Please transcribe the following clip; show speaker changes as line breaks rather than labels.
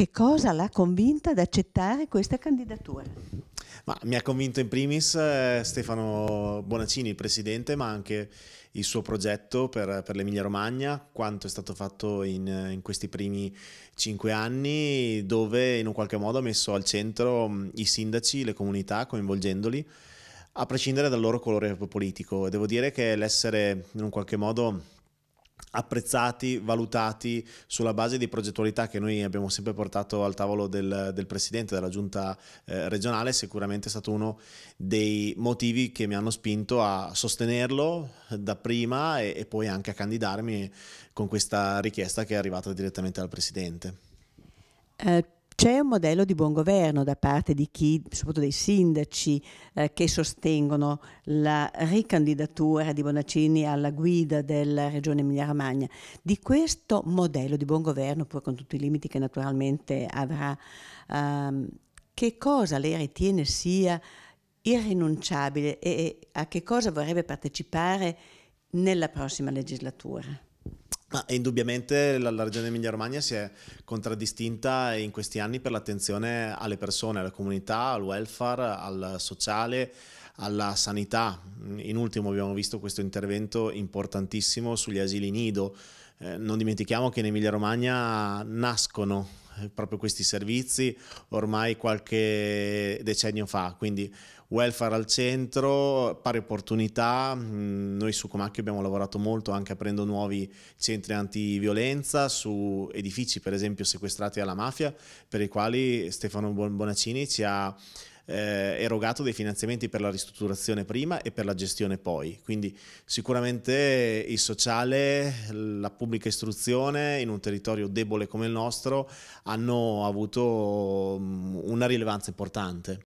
che cosa l'ha convinta ad accettare questa candidatura?
Ma mi ha convinto in primis eh, Stefano Bonaccini, il presidente, ma anche il suo progetto per, per l'Emilia Romagna, quanto è stato fatto in, in, questi primi cinque anni, dove in un qualche modo ha messo al centro mm, i sindaci, le comunità, coinvolgendoli, a prescindere dal loro colore politico. E devo dire che l'essere in un qualche modo apprezzati, valutati sulla base di progettualità che noi abbiamo sempre portato al tavolo del, del Presidente della Giunta eh, regionale, sicuramente è stato uno dei motivi che mi hanno spinto a sostenerlo da prima e, e poi anche a candidarmi con questa richiesta che è arrivata direttamente dal Presidente.
Eh c'è un modello di buon governo da parte di chi, soprattutto dei sindaci, eh, che sostengono la ricandidatura di Bonaccini alla guida della regione Emilia-Romagna. Di questo modello di buon governo, pur con tutti i limiti che naturalmente avrà, ehm, che cosa lei ritiene sia irrinunciabile e a che cosa vorrebbe partecipare nella prossima legislatura?
Ah, indubbiamente la, la regione Emilia-Romagna si è contraddistinta in questi anni per l'attenzione alle persone, alla comunità, al welfare, al sociale, alla sanità. In ultimo abbiamo visto questo intervento importantissimo sugli asili nido. Eh, non dimentichiamo che in Emilia-Romagna nascono proprio questi servizi ormai qualche decennio fa, quindi welfare al centro, pari opportunità, mm, noi su Comacchio abbiamo lavorato molto anche aprendo nuovi centri antiviolenza su edifici per esempio sequestrati alla mafia, per i quali Stefano Bonaccini ci ha eh, erogato dei finanziamenti per la ristrutturazione prima e per la gestione poi, quindi sicuramente il sociale, la pubblica istruzione in un territorio debole come il nostro hanno avuto mm, una rilevanza importante.